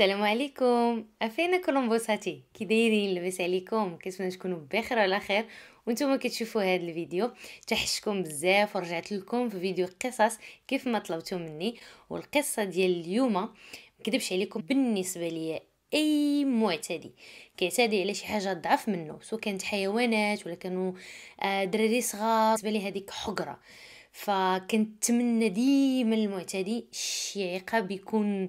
السلام عليكم افينا كلهم بوساتي كي دايرين لاباس عليكم كنتمنى تكونوا بخير وعلى خير وانتم كتشوفوا هذا الفيديو تحشكم بزاف ورجعت لكم في فيديو قصص كيف ما طلبتوا مني والقصه ديال اليوم مكذبش عليكم بالنسبه ليا اي معتدي كيعتدي على شي حاجه ضعف منه سواء كانت حيوانات ولا كانوا آه، دراري صغار بالنسبه لي هذيك حقره فكنت تمنى ديما المعتدي شي عقاب يكون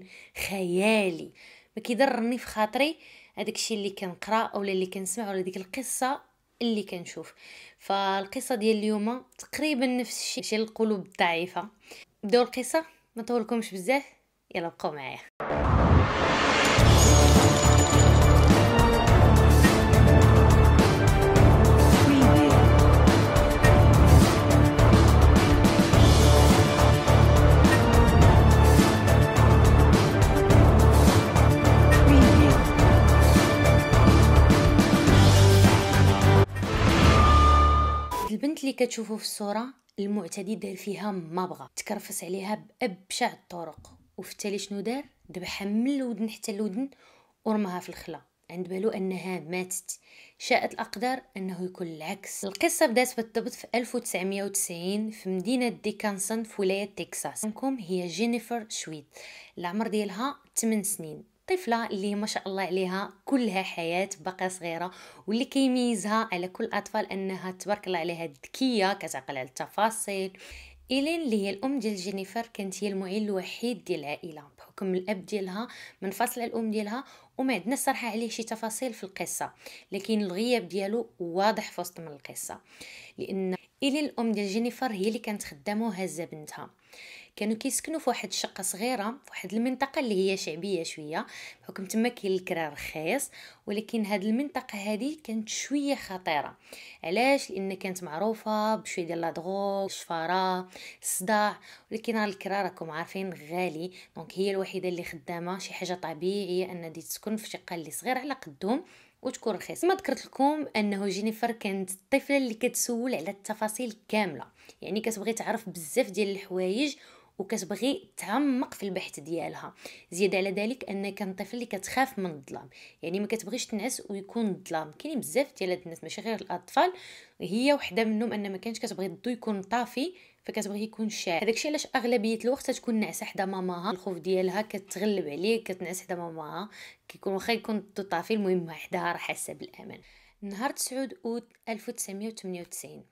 خيالي ما كيضرني في خاطري هذاك الشيء اللي كنقرا اولا اللي كنسمع ولا ديك القصه اللي كنشوف فالقصه ديال اليوم تقريبا نفس الشيء شي القلوب الضعيفه بداو القصه ما طولكمش بزاف يلا بقاو معايا اللي كتشوفوا في الصوره المعتدي دار فيها ما بغى تكرفس عليها بابشع الطرق وفي شنو دار ذبحها من الودن حتى الودن ورماها في الخلا عند بالو انها ماتت شاءت الاقدار انه يكون العكس القصه بدات بالضبط في 1990 في مدينه ديكانسون في ولايه تكساس هي جينيفر شويد العمر ديالها 8 سنين طفله اللي ما شاء الله عليها كلها حياه باقا صغيره واللي كيميزها على كل الاطفال انها تبارك الله عليها ذكيه كتعقل على التفاصيل إيلين اللي هي الأم ديال جينيفر كانت هي المعين الوحيد ديال العائلة بحكم الأب ديالها منفصل على الأم ديالها وما عندنا الصراحة عليه شي تفاصيل في القصة لكن الغياب ديالو واضح في وسط من القصة لأن إيلين الأم ديال جينيفر هي اللي كانت خدامة وهزة بنتها كانوا كيسكنوا في واحد الشقه صغيره في واحد المنطقه اللي هي شعبيه شويه بحكم تما كاين الكرا رخيص ولكن هاد المنطقه هذه كانت شويه خطيره علاش لان كانت معروفه بشويه ديال لا الشفاره الصداع ولكن راه الكرا راكم عارفين غالي دونك هي الوحيده اللي خدامه شي حاجه طبيعيه ان دي تسكن في شقه اللي صغيره على قدهم وتكون رخيصه ما ذكرت لكم انه جينيفر كانت الطفله اللي كتسول على التفاصيل كامله يعني كتبغي تعرف بزاف ديال الحوايج وكتبغي تعمق في البحث ديالها زيادة على ذلك ان كان طفل اللي كتخاف من الظلام يعني ما كتبغيش تنعس ويكون الظلام كاينين بزاف ديال هاد الناس ماشي غير الاطفال هي وحده منهم ان ما كانش كتبغي الضو يكون طافي فكتبغي يكون شاع داكشي علاش اغلبيه الوقت تكون ناعسه حدا ماماها الخوف ديالها كتغلب عليه كتنعس حدا ماماها كيكون واخا يكون الضو طافي المهم وحدها راه حاسه بالامان نهار 9 اوت 1998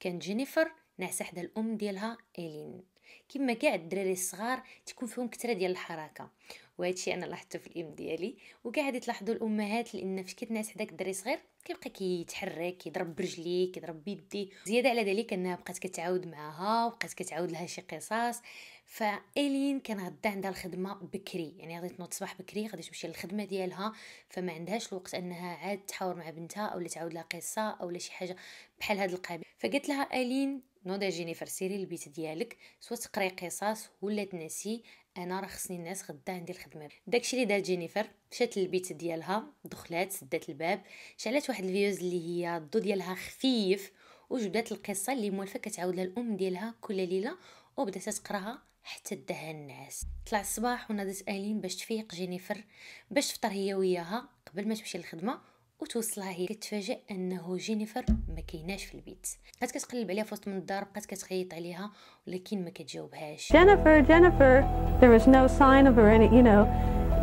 كان جينيفر نعسه حدا الام ديالها ايلين كما كاع الدراري الصغار تكون فيهم كثره ديال الحركه وهذا انا لاحظته في الام ديالي وكاع غادي تلاحظوا الامهات لان فاش كتنعس حداك الدري صغير كيبقى كيتحرك كيضرب برجليه كيضرب بيدي زياده على ذلك انها بقات كتعاود معاها وبقات كتعاود لها شي قصص فالين كان غدا عندها الخدمه بكري يعني غادي تنوض الصباح بكري غادي تمشي للخدمه ديالها فما عندهاش الوقت انها عاد تحاور مع بنتها اولا تعاود لها قصه اولا شي حاجه بحال هذا القبيل فقلت لها الين نوضي جينيفر سيري البيت ديالك سوا تقري قصص ولا تنسي انا راه خصني الناس غدا عندي الخدمه داكشي اللي دارت جينيفر مشات للبيت ديالها دخلات سدات الباب شعلات واحد الفيوز اللي هي الضو ديالها خفيف وجبدات القصه اللي موالفه كتعاود لها الام ديالها كل ليله وبدات تقراها حتى داها النعاس طلع الصباح ونادت الين باش تفيق جينيفر باش تفطر هي وياها قبل ما تمشي للخدمه وتوصلها هي كتفاجئ انه جينيفر ما كايناش في البيت بقات كتقلب عليها في وسط من الدار بقات كتخيط عليها ولكن ما كتجاوبهاش جينيفر جينيفر there was no sign of her any you know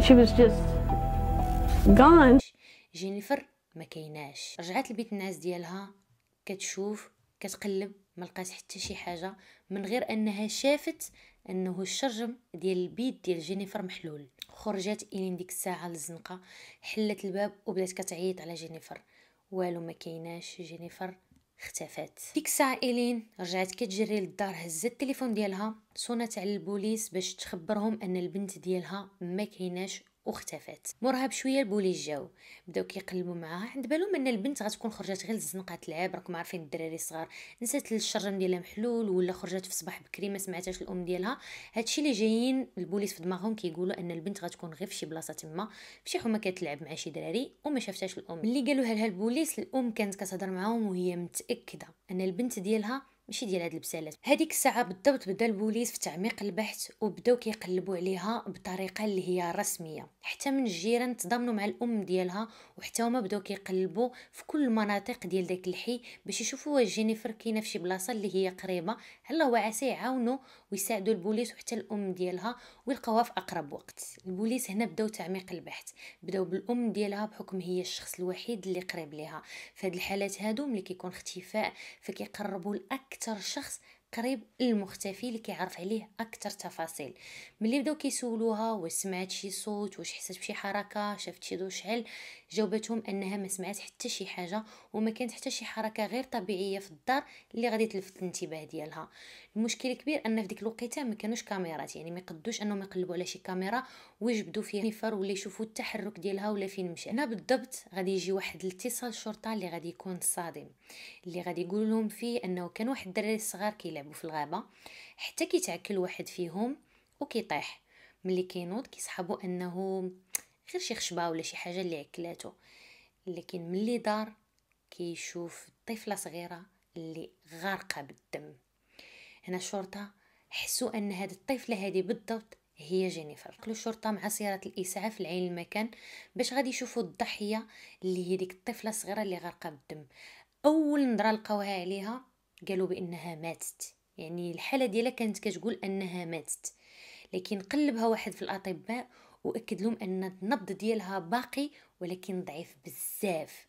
she was just gone جينيفر ما كايناش رجعت لبيت الناس ديالها كتشوف كتقلب ما لقات حتى شي حاجه من غير انها شافت انه الشرجم ديال البيت ديال جينيفر محلول خرجت إلين ديك الساعة للزنقة حلت الباب وبدات كتعيط على جينيفر والو ما كيناش جينيفر اختفت ديك الساعه ايلين رجعت كتجري للدار هزت التليفون ديالها صونت على البوليس باش تخبرهم ان البنت ديالها ما كيناش واختفت موراها بشويه البولي جاو بداو كيقلبوا معاها عند بالهم ان البنت غتكون خرجت غير الزنقه تلعب راكم عارفين الدراري الصغار نسات الشرم ديالها محلول ولا خرجت في الصباح بكري ما سمعتهاش الام ديالها هادشي اللي جايين البوليس في دماغهم كيقولوا ان البنت غتكون غير في شي بلاصه تما شي حما كتلعب مع شي دراري وما شافتهاش الام اللي قالوها لها البوليس الام كانت كتهضر معاهم وهي متاكده ان البنت ديالها ماشي ديال هاد البسالات هذيك الساعه بالضبط بدا البوليس في تعميق البحث وبداو كيقلبوا عليها بطريقه اللي هي رسميه حتى من الجيران تضامنوا مع الام ديالها وحتى هما بداو كيقلبوا في كل المناطق ديال داك الحي باش يشوفوا واش جينيفر كاينه في شي بلاصه اللي هي قريبه هلا هو عسى يعاونوا ويساعدوا البوليس وحتى الام ديالها ويلقاوها في اقرب وقت البوليس هنا بداو تعميق البحث بداو بالام ديالها بحكم هي الشخص الوحيد اللي قريب ليها فهاد الحالات هادو ملي كيكون اختفاء فكيقربوا لاكثر شخص قريب المختفي اللي كيعرف عليه اكثر تفاصيل ملي بداو كيسولوها واش سمعت شي صوت واش حسات بشي حركه شافت شي ضوء شعل جاوبتهم انها ما سمعت حتى شي حاجه وما كانت حتى شي حركه غير طبيعيه في الدار اللي غادي تلفت الانتباه ديالها المشكل كبير ان في ديك الوقيته ما كانوش كاميرات يعني ما يقدوش انهم يقلبوا على شي كاميرا ويجبدوا فيها نفر ولا يشوفوا التحرك ديالها ولا فين مشى هنا بالضبط غادي يجي واحد الاتصال الشرطه اللي غادي يكون صادم اللي غادي يقول لهم فيه انه كان واحد الدراري الصغار كيلعبوا في الغابه حتى كيتعكل واحد فيهم وكيطيح ملي كينوض كيسحبوا انه غير شي خشبه ولا شي حاجه اللي عكلاته لكن ملي دار كيشوف طفله صغيره اللي غارقه بالدم هنا الشرطه حسوا ان هاد الطفله هذه بالضبط هي جينيفر قالوا الشرطه مع سياره الاسعاف لعين المكان باش غادي يشوفوا الضحيه اللي هي ديك الطفله الصغيره اللي غارقه بالدم اول نظره لقاوها عليها قالوا بانها ماتت يعني الحاله ديالها كانت كتقول انها ماتت لكن قلبها واحد في الاطباء واكد لهم ان النبض ديالها باقي ولكن ضعيف بزاف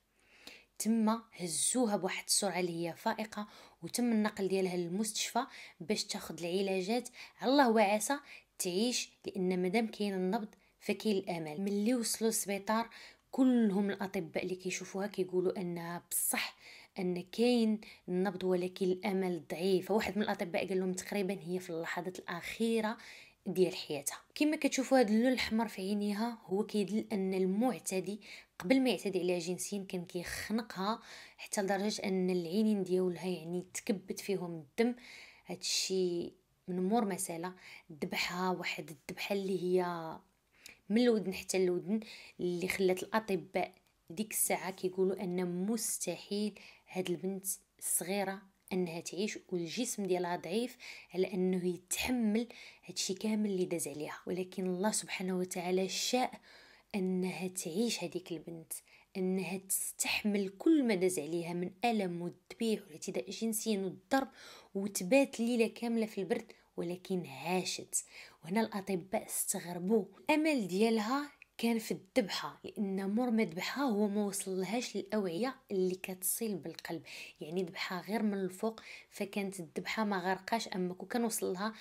تما هزوها بواحد السرعه اللي هي فائقه وتم النقل ديالها للمستشفى باش تاخذ العلاجات الله وعسى تعيش لان مادام كاين النبض فكاين الامل ملي وصلوا السبيطار كلهم الاطباء اللي كيشوفوها كيقولوا انها بصح ان كاين النبض ولكن الامل ضعيف فواحد من الاطباء قال لهم تقريبا هي في اللحظات الاخيره ديال حياتها كما كتشوفوا هذا اللون الاحمر في عينيها هو كيدل ان المعتدي قبل ما يعتدي عليها جنسيا كان كيخنقها حتى لدرجه ان العينين ديالها يعني تكبت فيهم الدم هادشي من مور مساله ذبحها واحد الذبحه اللي هي من الودن حتى الودن اللي خلات الاطباء ديك الساعه كيقولوا ان مستحيل هاد البنت الصغيره انها تعيش والجسم ديالها ضعيف على انه يتحمل هادشي كامل اللي داز عليها ولكن الله سبحانه وتعالى شاء انها تعيش هذيك البنت انها تستحمل كل ما داز عليها من الم والذبيح والاعتداء جنسيا والضرب وتبات ليله كامله في البرد ولكن عاشت وهنا الاطباء استغربوا الامل ديالها كان في الذبحة لأن مر ما ذبحها هو ما وصلهاش للأوعية اللي كتصل بالقلب يعني ذبحها غير من الفوق فكانت الذبحة ما غرقاش أما كو كان وصلها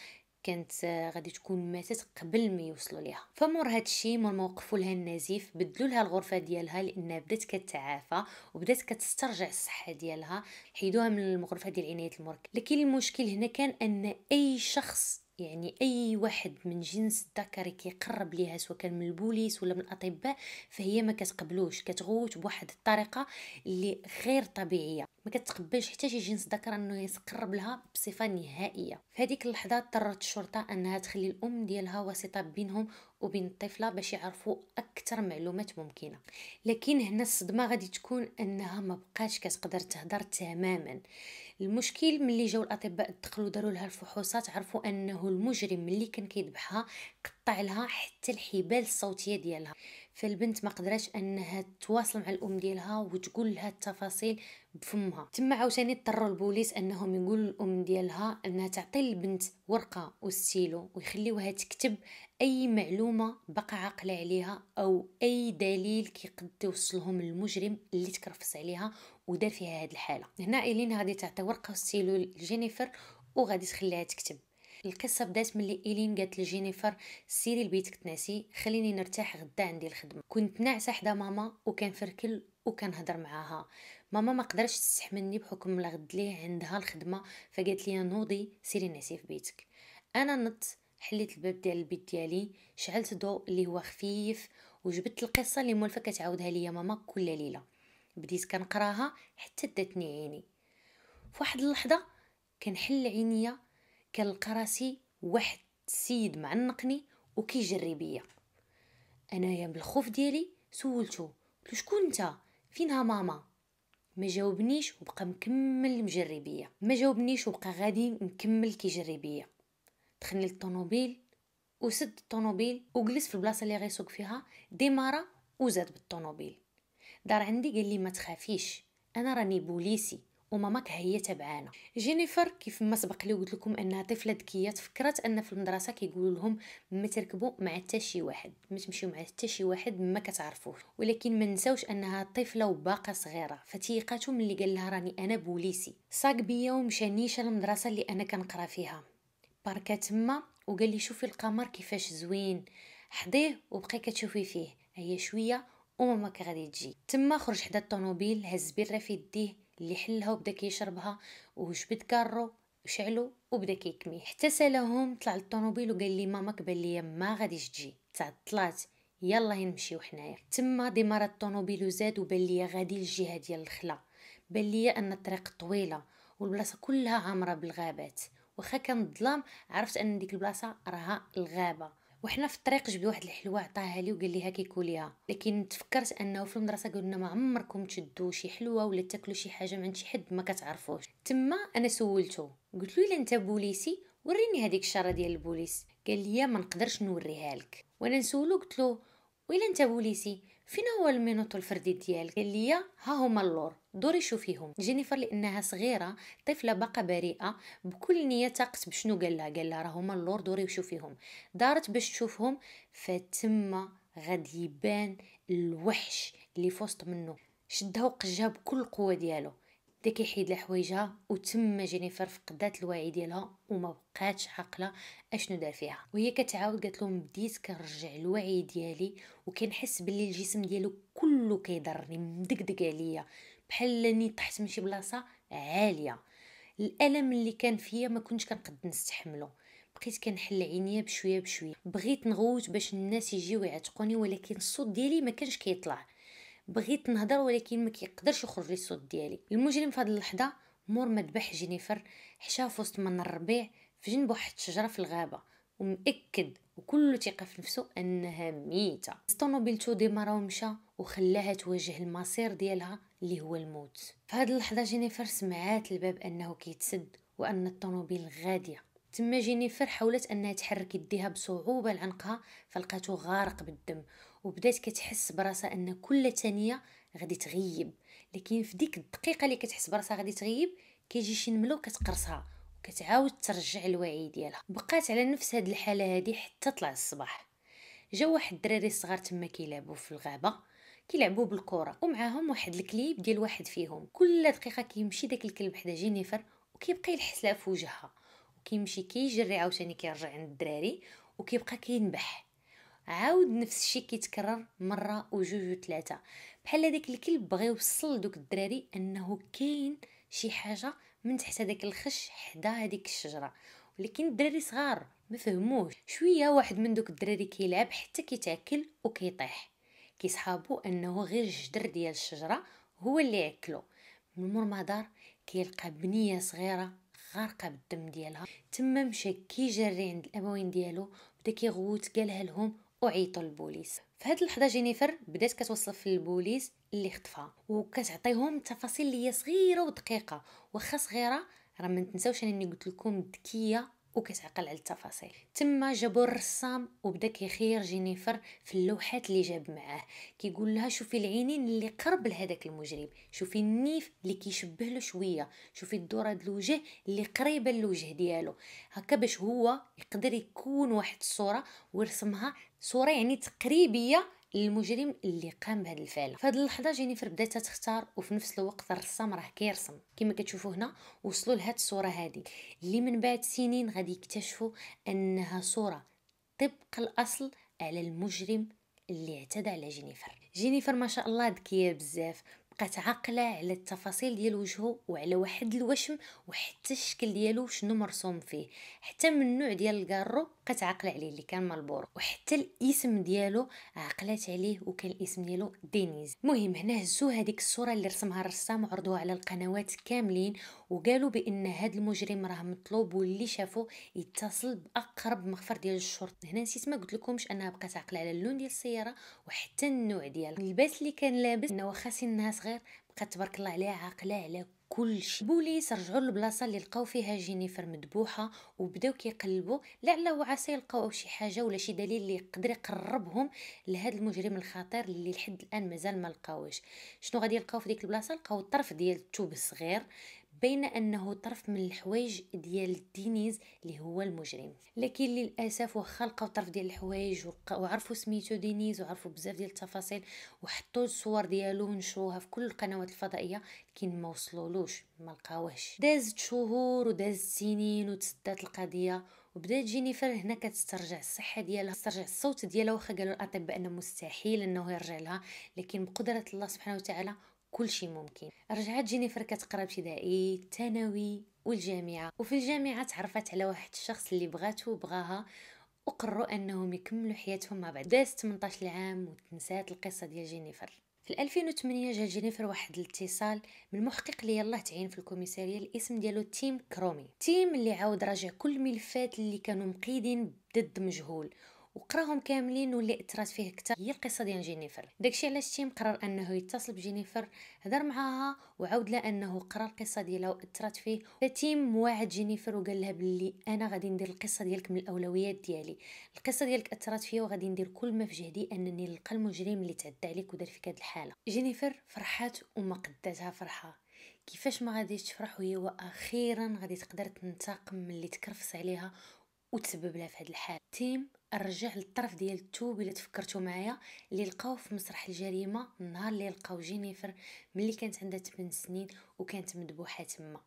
كانت آه، غادي تكون ماتت قبل ما يوصلوا ليها فمر هذا الشيء مور ما وقفوا لها النزيف بدلوا لها الغرفه ديالها لانها بدات كتعافى وبدات كتسترجع الصحه ديالها حيدوها من الغرفه ديال عنايه المركز لكن المشكل هنا كان ان اي شخص يعني اي واحد من جنس الذكري كيقرب ليها سواء كان من البوليس ولا من الاطباء فهي ما كتقبلوش كتغوت بواحد الطريقه اللي غير طبيعيه ما كتقبلش حتى شي جنس ذكر انه يتقرب لها بصفه نهائيه في هذيك اللحظه اضطرت الشرطه انها تخلي الام ديالها واسطه بينهم وبين الطفله باش يعرفوا اكثر معلومات ممكنه لكن هنا الصدمه غادي تكون انها ما بقاش كتقدر تهضر تماما المشكل ملي جاو الاطباء دخلوا داروا لها الفحوصات عرفوا انه المجرم ملي كان كيذبحها قطع لها حتى الحبال الصوتيه ديالها فالبنت ما قدرتش انها تواصل مع الام ديالها وتقول لها التفاصيل بفمها تما عاوتاني اضطروا البوليس انهم يقولوا الام ديالها انها تعطي البنت ورقه وستيلو ويخليوها تكتب اي معلومه بقى عقل عليها او اي دليل كيقد يوصلهم المجرم اللي تكرفس عليها ودار فيها هاد الحاله هنا ايلين غادي تعطي ورقه وستيلو لجينيفر وغادي تخليها تكتب القصه بدات ملي ايلين قالت لجينيفر سيري لبيتك تنعسي خليني نرتاح غدا عندي الخدمه كنت ناعسه حدا ماما وكان هدر معاها ماما ما قدرتش تستحملني بحكم الغد ليه عندها الخدمه فقالت لي نوضي سيري نعسي في بيتك انا نط حليت الباب ديال البيت ديالي شعلت الضوء اللي هو خفيف وجبت القصه اللي مولفه كتعاودها ليا ماما كل ليله بديت كنقراها حتى داتني عيني فواحد اللحظه كنحل عينيا كنلقى راسي واحد السيد معنقني وكيجري بيا انايا بالخوف ديالي سولتو قلت شكون انت فينها ماما ما جاوبنيش وبقى مكمل مجري بيا ما جاوبنيش وبقى غادي مكمل كيجري بيا دخلني للطوموبيل وسد الطوموبيل وجلس في البلاصه اللي غيسوق فيها ديمارا وزاد بالطوموبيل دار عندي قال لي ما تخافيش انا راني بوليسي وماما كهية تبعانا جينيفر كيف ما سبق لي قلت لكم انها طفله ذكيه تفكرت ان في المدرسه كيقولوا لهم ما تركبوا مع حتى شي واحد ما تمشيو مع حتى شي واحد ما كتعرفوه ولكن ما نساوش انها طفله وباقه صغيره فتيقاتو ملي قال لها راني انا بوليسي ساق بيا ومشانيش نيشان المدرسه اللي انا كنقرا فيها باركا تما وقال لي شوفي القمر كيفاش زوين حضيه وبقي كتشوفي فيه هي شويه وماما كغادي تجي تما خرج حدا الطوموبيل هز بيرة في يديه اللي حلها وبدا كيشربها وجبد كارو وشعلو وبدا كيكمي حتى سالهم طلع للطوموبيل وقال لي ماما كبان ليا ما غاديش تجي تعطلات يلا نمشيو حنايا تما ديمار الطوموبيل وزاد وبان ليا غادي للجهه ديال الخلا بان ليا ان الطريق طويله والبلاصه كلها عامره بالغابات واخا كان الظلام عرفت ان ديك البلاصه راها الغابه وحنا في الطريق جبد واحد الحلوى عطاها لي وقال لي هاكي كوليها لكن تفكرت انه في المدرسه قلنا ما عمركم تشدوا شي حلوى ولا تاكلوا شي حاجه من شي حد ما كتعرفوش تما انا سولته قلت له الا انت بوليسي وريني هذيك الشاره ديال البوليس قال لي ما نقدرش نوريها لك وانا نسولو قلت له ويلا انت بوليسي فين هو المينوتو الفردي ديالك اللي ها هما اللور دوري شوفيهم جينيفر لانها صغيره طفله باقا بريئه بكل نيه تاقت بشنو قال لها قال لها هما اللور دوري وشوفيهم دارت باش تشوفهم فتما غادي يبان الوحش اللي فوسط منه شدها وقجها بكل القوه ديالو بدا كيحيد الحويجه وتما جينيفر فقدات الوعي ديالها وما بقاتش عاقله اشنو دار فيها وهي كتعاود قالت لهم بديت كنرجع الوعي ديالي وكنحس باللي الجسم ديالو كله كيضرني مدقدق عليا بحال لاني طحت من شي بلاصه عاليه الالم اللي كان فيا ما كنتش كنقد نستحمله بقيت كنحل عينيا بشويه بشويه بغيت نغوت باش الناس يجيو يعتقوني ولكن الصوت ديالي ما كانش كيطلع بغيت نهضر ولكن ما كيقدرش يخرج لي الصوت ديالي المجرم في هذه اللحظه مور ما ذبح جينيفر حشا في وسط من الربيع في جنب واحد الشجره في الغابه ومأكد وكل ثقه في نفسه انها ميته طوموبيلته ديمارا ومشى وخلاها تواجه المصير ديالها اللي هو الموت في هذه اللحظه جينيفر سمعات الباب انه كيتسد وان الطوموبيل غاديه تما جينيفر حاولت انها تحرك يديها بصعوبه لعنقها فلقاتو غارق بالدم وبدات كتحس براسها ان كل ثانيه غادي تغيب لكن في ديك الدقيقه اللي كتحس براسها غادي تغيب كيجي شي نمله وكتقرصها وكتعاود ترجع الوعي ديالها بقات على نفس هاد الحاله هادي حتى طلع الصباح جا واحد الدراري الصغار تما كيلعبوا في الغابه كيلعبوا بالكره ومعاهم واحد الكليب ديال واحد فيهم كل دقيقه كيمشي داك الكلب حدا جينيفر وكيبقى يلحس لها في وجهها وكيمشي كيجري عاوتاني كيرجع عند الدراري وكيبقى كينبح عاود نفس الشيء كيتكرر مره وجوج وثلاثه بحال هذاك الكلب بغى يوصل لدوك الدراري انه كاين شي حاجه من تحت هذاك الخش حدا هذيك الشجره ولكن الدراري صغار ما فهموش شويه واحد من دوك الدراري كيلعب حتى كيتعكل وكيطيح كيصحابو انه غير الجدر ديال الشجره هو اللي عكلو من مور ما دار كيلقى بنيه صغيره غارقه بالدم ديالها تما مشى كيجري عند الابوين ديالو بدا كيغوت قالها لهم وعيطوا للبوليس في اللحظه جينيفر بدات كتوصف للبوليس اللي خطفها وكتعطيهم تفاصيل اللي هي صغيره ودقيقه واخا صغيره راه ما تنساوش انني قلت لكم ذكيه وكتعقل على التفاصيل تما جابو الرسام وبدا كيخير جينيفر في اللوحات اللي جاب معاه كيقول لها شوفي العينين اللي قرب لهداك المجرم شوفي النيف اللي كيشبه له شويه شوفي الدوره د الوجه اللي قريبه للوجه ديالو هكا باش هو يقدر يكون واحد الصوره ويرسمها صوره يعني تقريبيه للمجرم اللي قام بهذا الفعل فهاد اللحظه جينيفر بدات تختار وفي نفس الوقت الرسام راه كيرسم كما كتشوفوا هنا وصلوا لهاد الصوره هذه اللي من بعد سنين غادي يكتشفوا انها صوره طبق الاصل على المجرم اللي اعتدى على جينيفر جينيفر ما شاء الله ذكيه بزاف بقات عاقله على التفاصيل ديال وجهه وعلى واحد الوشم وحتى الشكل ديالو شنو مرسوم فيه حتى من النوع ديال الكارو بقيت عاقله عليه اللي كان مالبورو وحتى الاسم ديالو عقلات عليه وكان الاسم ديالو دينيز مهم هنا هزو هذيك الصوره اللي رسمها الرسام وعرضوها على القنوات كاملين وقالوا بان هاد المجرم راه مطلوب واللي شافو يتصل باقرب مخفر ديال الشرطه هنا نسيت ما قلت لكمش انها بقات عاقله على اللون ديال السياره وحتى النوع ديالها اللباس اللي كان لابس انه خاسي الناس غير بقات تبارك الله عليها عاقله على كل شيء بوليس رجعوا للبلاصه اللي لقاو فيها جينيفر مدبوحه وبداو كيقلبوا لعل وعسى يلقاو شي حاجه ولا شي دليل اللي يقدر يقربهم لهذا المجرم الخطير اللي لحد الان مازال ما لقاوش شنو غادي يلقاو في ديك البلاصه لقاو الطرف ديال الثوب الصغير بين انه طرف من الحوايج ديال الدينيز اللي هو المجرم لكن للاسف واخا لقاو طرف ديال الحوايج وعرفوا سميتو دينيز وعرفوا بزاف ديال التفاصيل وحطوا الصور ديالو ونشروها في كل القنوات الفضائيه لكن ما وصلولوش ما لقاوهش دازت شهور ودازت سنين وتسدات القضيه وبدات جينيفر هنا كتسترجع الصحه ديالها تسترجع الصوت ديالها واخا قالوا الاطباء انه مستحيل انه يرجع لها لكن بقدره الله سبحانه وتعالى كل شيء ممكن رجعت جينيفر كتقرا ابتدائي الثانوي والجامعه وفي الجامعه تعرفت على واحد الشخص اللي بغاته وبغاها وقرروا انهم يكملوا حياتهم مع بعض داز 18 عام وتنسات القصه ديال جينيفر في 2008 جا جينيفر واحد الاتصال من المحقق اللي يلاه تعين في الكوميساريه الاسم ديالو تيم كرومي تيم اللي عاود راجع كل الملفات اللي كانوا مقيدين ضد مجهول وقراهم كاملين واللي اثرت فيه كتر هي القصه ديال جينيفر داكشي علاش تيم قرر انه يتصل بجينيفر هضر معاها وعاود لها انه قرا القصه ديالها واثرت فيه فتيم وعد جينيفر وقال لها باللي انا غادي ندير القصه ديالك من الاولويات ديالي القصه ديالك اثرت فيا وغادي ندير كل ما في جهدي انني نلقى المجرم اللي تعدى عليك ودار فيك هاد الحاله جينيفر فرحات وما قداتها فرحه كيفاش ما غاديش تفرح وهي واخيرا غادي تقدر تنتقم من اللي تكرفس عليها وتسبب لها في هذه الحاله تيم رجع للطرف ديال التوب الا تفكرتو معايا اللي لقاوه في مسرح الجريمه النهار اللي لقاو جينيفر ملي كانت عندها 8 سنين وكانت مذبوحه تما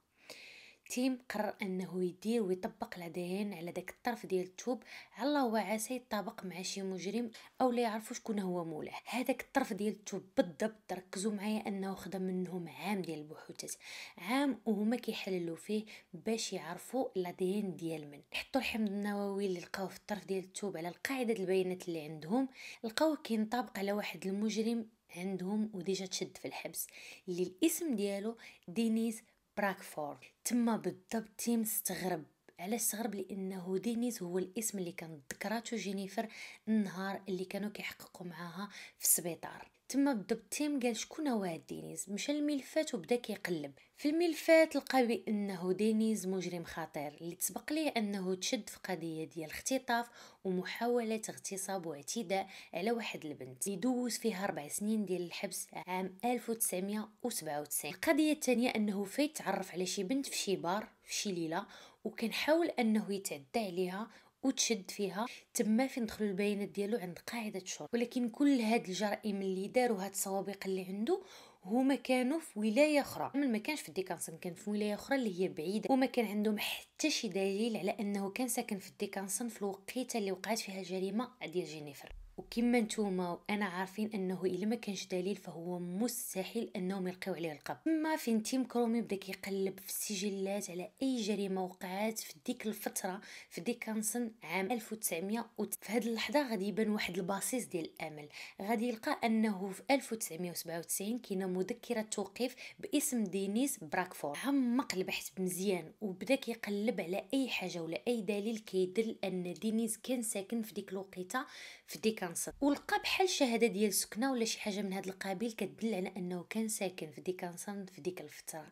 تيم قرر انه يدير ويطبق العديان على داك الطرف ديال الثوب الله وعسى يتطابق مع شي مجرم او لا يعرفوا شكون هو مولاه هذاك الطرف ديال التوب بالضبط ركزوا معايا انه خدا منهم عام ديال البحوثات عام وهما كيحللوا فيه باش يعرفوا العديان ديال من حطوا الحمض النووي اللي لقاوه في الطرف ديال التوب على القاعده البيانات اللي عندهم لقاوه كينطابق على واحد المجرم عندهم وديجا تشد في الحبس اللي الاسم ديالو دينيز براكفورد تما بالضبط تيم استغرب علاش استغرب لانه دينيز هو الاسم اللي كانت ذكراتو جينيفر النهار اللي كانوا كيحققوا معاها في السبيطار تما بالضبط تيم قال شكون هو هاد دينيز مشى الملفات وبدا كيقلب في الملفات لقى بانه دينيز مجرم خطير اللي تسبق ليه انه تشد في قضيه ديال اختطاف ومحاوله اغتصاب واعتداء على واحد البنت اللي دوز فيها اربع سنين ديال الحبس عام 1997 القضيه الثانيه انه فايت تعرف على شي بنت في شي بار في شي ليله وكان حاول انه يتعدى عليها وتشد فيها تما فين دخلوا البيانات ديالو عند قاعده الشرطه ولكن كل هاد الجرائم اللي داروا هاد السوابق اللي عنده هما كانوا في ولايه اخرى ما كانش في ديكانسون كان في ولايه اخرى اللي هي بعيده وما كان عندهم حتى شي دليل على انه كان ساكن في ديكانسون في الوقيته اللي وقعت فيها الجريمه ديال جينيفر وكما نتوما وانا عارفين انه الا ما كانش دليل فهو مستحيل انهم يلقيو عليه القبض اما فين تيم كرومي بدا كيقلب في السجلات على اي جريمه وقعات في ديك الفتره في ديك كانسن عام 1900 وفي هذه اللحظه غادي يبان واحد الباسيس ديال الامل غادي يلقى انه في 1997 كاينه مذكره توقيف باسم دينيس براكفور عمق البحث مزيان وبدا كيقلب على اي حاجه ولا اي دليل كيدل ان دينيس كان ساكن في ديك الوقيته في ديكانسر ولقى بحال شهاده ديال سكنه ولا شي حاجه من هذا القبيل كتدل على انه كان ساكن في ديكانسر في ديك الفتره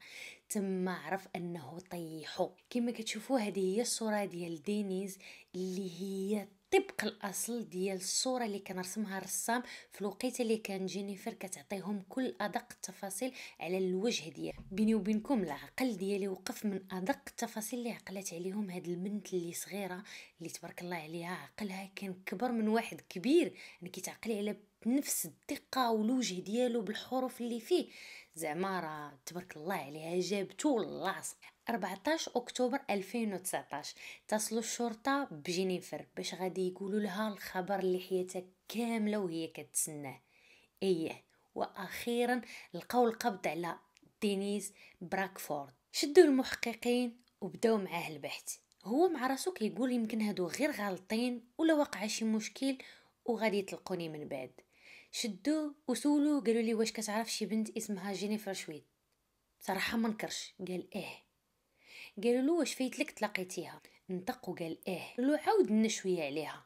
تما عرف انه طيحو كما كتشوفوا هذه هي الصوره ديال دينيز اللي هي طبق الاصل ديال الصوره اللي كنرسمها الرسام في الوقت اللي كان جينيفر كتعطيهم كل ادق التفاصيل على الوجه ديال بيني وبينكم العقل ديالي وقف من ادق التفاصيل اللي عقلت عليهم هاد البنت اللي صغيره اللي تبارك الله عليها عقلها كان كبر من واحد كبير يعني كيتعقل على نفس الدقه والوجه ديالو بالحروف اللي فيه زعما راه تبارك الله عليها جابتو اللاصق 14 اكتوبر 2019 تصل الشرطه بجينيفر باش غادي يقولوا لها الخبر اللي حياتها كامله وهي كتسناه ايه واخيرا لقاو القبض على دينيز براكفورد شدوا المحققين وبداو معاه البحث هو مع راسو كيقول يمكن هادو غير غالطين ولا وقع شي مشكل وغادي يطلقوني من بعد شدو وسولو قالوا لي واش كتعرف شي بنت اسمها جينيفر شويت صراحه ما نكرش قال ايه قالوا له واش فايتلك تلاقيتيها نطق وقال ايه قالوا عاود لنا شويه عليها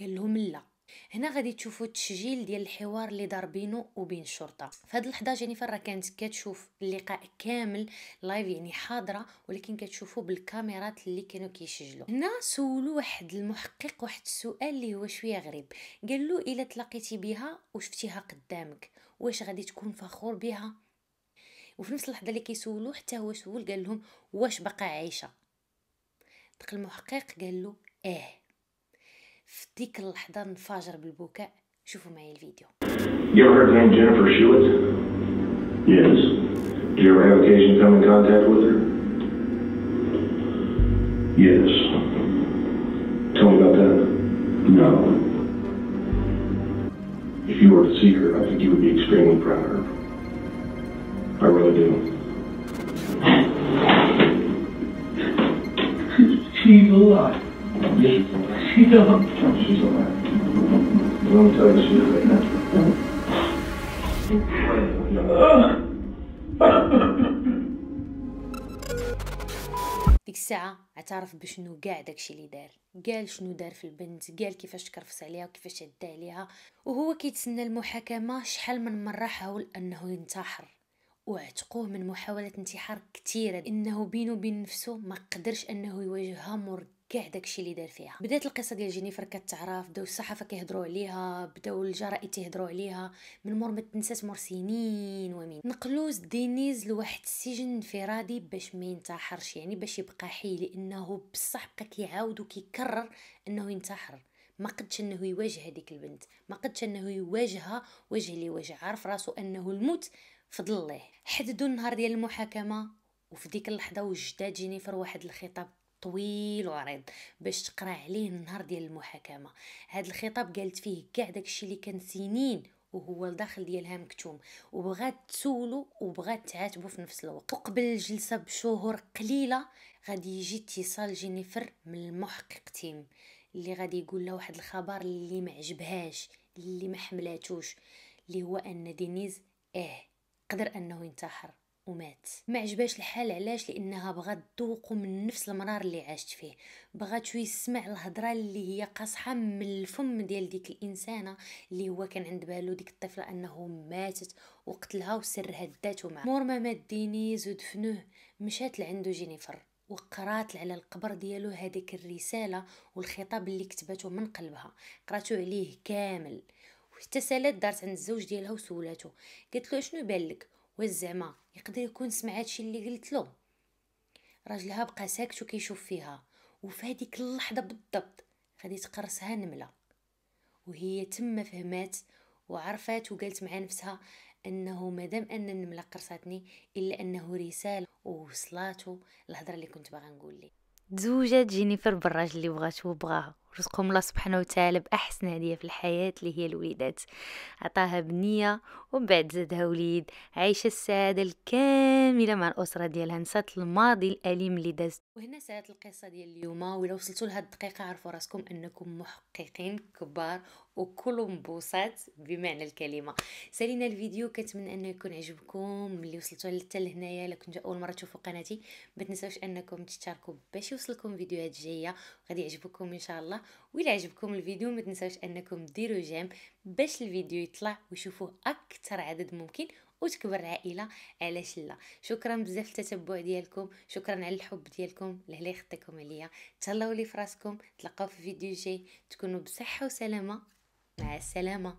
قال لهم لا هنا غادي تشوفوا التسجيل ديال الحوار اللي دار بينه وبين الشرطه فهاد اللحظه جينيفر راه كانت كتشوف اللقاء كامل لايف يعني حاضره ولكن كتشوفوا بالكاميرات اللي كانوا كيسجلوا هنا سولوا واحد المحقق واحد السؤال اللي هو شويه غريب قال له الا تلاقيتي بها وشفتيها قدامك واش غادي تكون فخور بها وفي نفس اللحظه اللي كيسولوه حتى هو سول قال لهم واش باقا عايشه داك المحقق قال له اه في ديك اللحظه انفجر بالبكاء شوفوا معايا الفيديو You ever heard the name Jennifer Shewitt? Yes. Did you ever have occasion to come in contact with her? Yes. Tell me about that. No. If you were to see her, I think you would be extremely proud of her. I really do. She's alive. Yes. She's alive. She's alive. Let me tell you, she's right now. الساعة اعترف بشنو كاع داكشي اللي دار قال شنو دار في البنت قال كيفاش كرفس عليها وكيفاش عدى عليها وهو كيتسنى المحاكمة شحال من مرة حاول انه ينتحر وعتقوه من محاولات انتحار كثيره انه بينه وبين نفسه ما قدرش انه يواجهها مر كاع داكشي اللي دار فيها بدات القصه ديال جينيفر كتعرف بداو الصحافه كيهضروا عليها بداو الجرائد تيهضروا عليها من مور ما تنسات مور سنين ومين نقلو دينيز لواحد السجن انفرادي باش ما ينتحرش يعني باش يبقى حي لانه بصح بقى كيعاود وكيكرر انه ينتحر ما قدش انه يواجه هذيك البنت ما قدش انه يواجهها وجه لوجه عارف راسو انه الموت فضل الله حددوا النهار ديال المحاكمه وفي ديك اللحظه وجدات جينيفر واحد الخطاب طويل وعريض باش تقرا عليه النهار ديال المحاكمه هاد الخطاب قالت فيه كاع داكشي اللي كان سنين وهو الداخل ديالها مكتوم وبغات تسولو وبغات تعاتبو في نفس الوقت وقبل الجلسه بشهور قليله غادي يجي اتصال جينيفر من المحقق تيم اللي غادي يقول لها واحد الخبر اللي ما عجبهاش اللي ما حملاتوش اللي هو ان دينيز اه قدر انه ينتحر ومات ما عجباش الحال علاش لانها بغات تذوق من نفس المرار اللي عاشت فيه بغاتو يسمع الهضره اللي هي قاصحه من الفم ديال ديك الانسانه اللي هو كان عند بالو ديك الطفله انه ماتت وقتلها وسرها داتو معاه مور ما مات دينيز ودفنوه مشات لعندو جينيفر وقرات على القبر ديالو هذيك الرساله والخطاب اللي كتبته من قلبها قراتو عليه كامل وحتى سالات دارت عند الزوج ديالها وسولاتو قالت له اشنو بان لك واش زعما يقدر يكون سمع هادشي اللي قلت له راجلها بقى ساكت وكيشوف فيها وفي هذيك اللحظه بالضبط غادي تقرصها نمله وهي تما فهمات وعرفات وقالت مع نفسها انه مادام ان النمله قرصتني الا انه رساله ووصلاته الهضره اللي كنت باغا نقول ليه تزوجت جينيفر بالراجل اللي بغات وبغاها رزقهم الله سبحانه وتعالى بأحسن هدية في الحياة اللي هي الوليدات عطاها بنية ومن بعد زادها وليد عايشة السعادة الكاملة مع الأسرة ديالها نسات الماضي الأليم اللي دازت وهنا سالت القصة ديال اليوم وإلا وصلتوا لهاد الدقيقة عرفوا راسكم أنكم محققين كبار وكل مبوسات بمعنى الكلمه سالينا الفيديو كنتمنى انه يكون عجبكم اللي وصلتوا حتى لهنايا الا كنتو اول مره تشوفوا قناتي ما تنساوش انكم تشتركوا باش يوصلكم فيديوهات جايه غادي يعجبكم ان شاء الله القناة وإلا عجبكم الفيديو ما تنساوش أنكم ديروا جيم باش الفيديو يطلع ويشوفوه أكثر عدد ممكن وتكبر العائلة علاش لا شكرا بزاف للتتبع ديالكم شكرا على الحب ديالكم لهلا يخطيكم عليا تهلاو لي فراسكم تلقاو في فيديو جاي تكونوا بصحة وسلامة مع السلامة